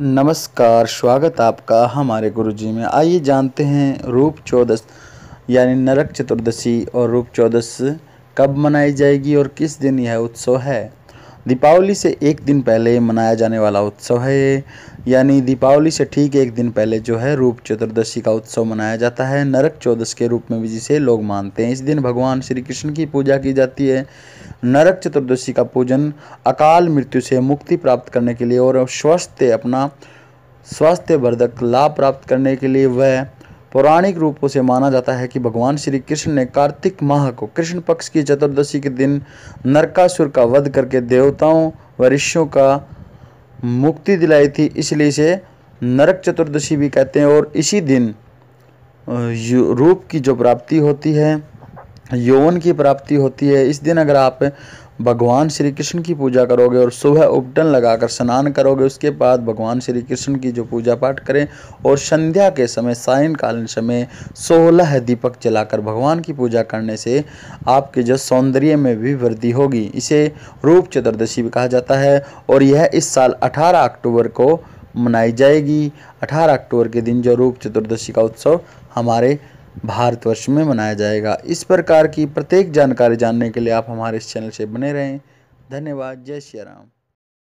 नमस्कार स्वागत आपका हमारे गुरुजी में आइए जानते हैं रूप चौदस यानी नरक चतुर्दशी और रूप चौदस कब मनाई जाएगी और किस दिन यह उत्सव है दीपावली से एक दिन पहले मनाया जाने वाला उत्सव है ये यानी दीपावली से ठीक एक दिन पहले जो है रूप चतुर्दशी का उत्सव मनाया जाता है नरक चौदस के रूप में भी जिसे लोग मानते हैं इस दिन भगवान श्री कृष्ण की पूजा की जाती है नरक चतुर्दशी का पूजन अकाल मृत्यु से मुक्ति प्राप्त करने के लिए और स्वस्थ अपना स्वास्थ्यवर्धक लाभ प्राप्त करने के लिए वह पौराणिक रूपों से माना जाता है कि भगवान श्री कृष्ण ने कार्तिक माह को कृष्ण पक्ष की चतुर्दशी के दिन नरकासुर का वध करके देवताओं व ऋषियों का मुक्ति दिलाई थी इसलिए इसे नरक चतुर्दशी भी कहते हैं और इसी दिन रूप की जो प्राप्ति होती है यौवन की प्राप्ति होती है इस दिन अगर आप भगवान श्री कृष्ण की पूजा करोगे और सुबह उपटन लगाकर स्नान करोगे उसके बाद भगवान श्री कृष्ण की जो पूजा पाठ करें और संध्या के समय सायंकालीन समय सोलह दीपक जलाकर भगवान की पूजा करने से आपके जो सौंदर्य में भी वृद्धि होगी इसे रूप चतुर्दशी भी कहा जाता है और यह इस साल अठारह अक्टूबर को मनाई जाएगी अठारह अक्टूबर के दिन जो रूप चतुर्दशी का उत्सव हमारे भारतवर्ष में मनाया जाएगा इस प्रकार की प्रत्येक जानकारी जानने के लिए आप हमारे इस चैनल से बने रहें धन्यवाद जय श्री राम